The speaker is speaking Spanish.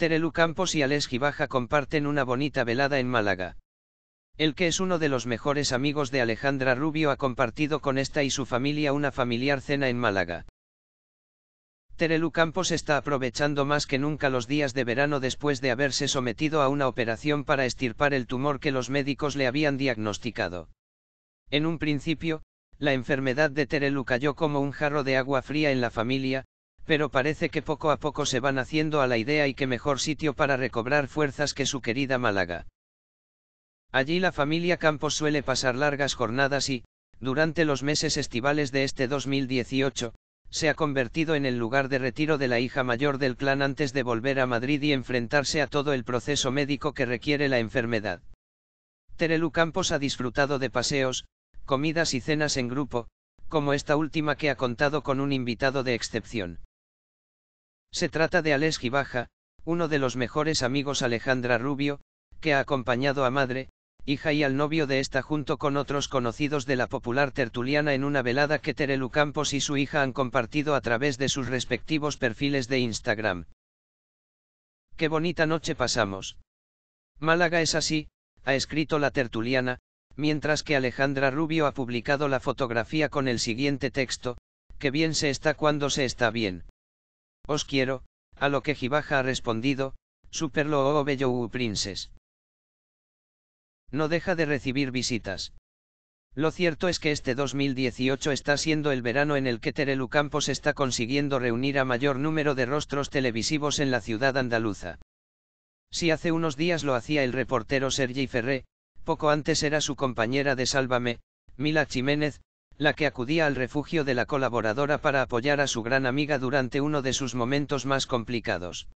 Terelu Campos y Alex Gibaja comparten una bonita velada en Málaga. El que es uno de los mejores amigos de Alejandra Rubio ha compartido con esta y su familia una familiar cena en Málaga. Terelu Campos está aprovechando más que nunca los días de verano después de haberse sometido a una operación para estirpar el tumor que los médicos le habían diagnosticado. En un principio, la enfermedad de Terelu cayó como un jarro de agua fría en la familia, pero parece que poco a poco se van haciendo a la idea y que mejor sitio para recobrar fuerzas que su querida Málaga. Allí la familia Campos suele pasar largas jornadas y, durante los meses estivales de este 2018, se ha convertido en el lugar de retiro de la hija mayor del clan antes de volver a Madrid y enfrentarse a todo el proceso médico que requiere la enfermedad. Terelu Campos ha disfrutado de paseos, comidas y cenas en grupo, como esta última que ha contado con un invitado de excepción. Se trata de Alex Gibaja, uno de los mejores amigos Alejandra Rubio, que ha acompañado a madre, hija y al novio de esta junto con otros conocidos de la popular tertuliana en una velada que Terelu Campos y su hija han compartido a través de sus respectivos perfiles de Instagram. Qué bonita noche pasamos. Málaga es así, ha escrito la tertuliana, mientras que Alejandra Rubio ha publicado la fotografía con el siguiente texto, que bien se está cuando se está bien. Os quiero, a lo que Jibaja ha respondido, Superlo o oh, oh, Bello uh, princes. No deja de recibir visitas. Lo cierto es que este 2018 está siendo el verano en el que Terelu Campos está consiguiendo reunir a mayor número de rostros televisivos en la ciudad andaluza. Si hace unos días lo hacía el reportero Sergi Ferré, poco antes era su compañera de Sálvame, Mila Jiménez, la que acudía al refugio de la colaboradora para apoyar a su gran amiga durante uno de sus momentos más complicados.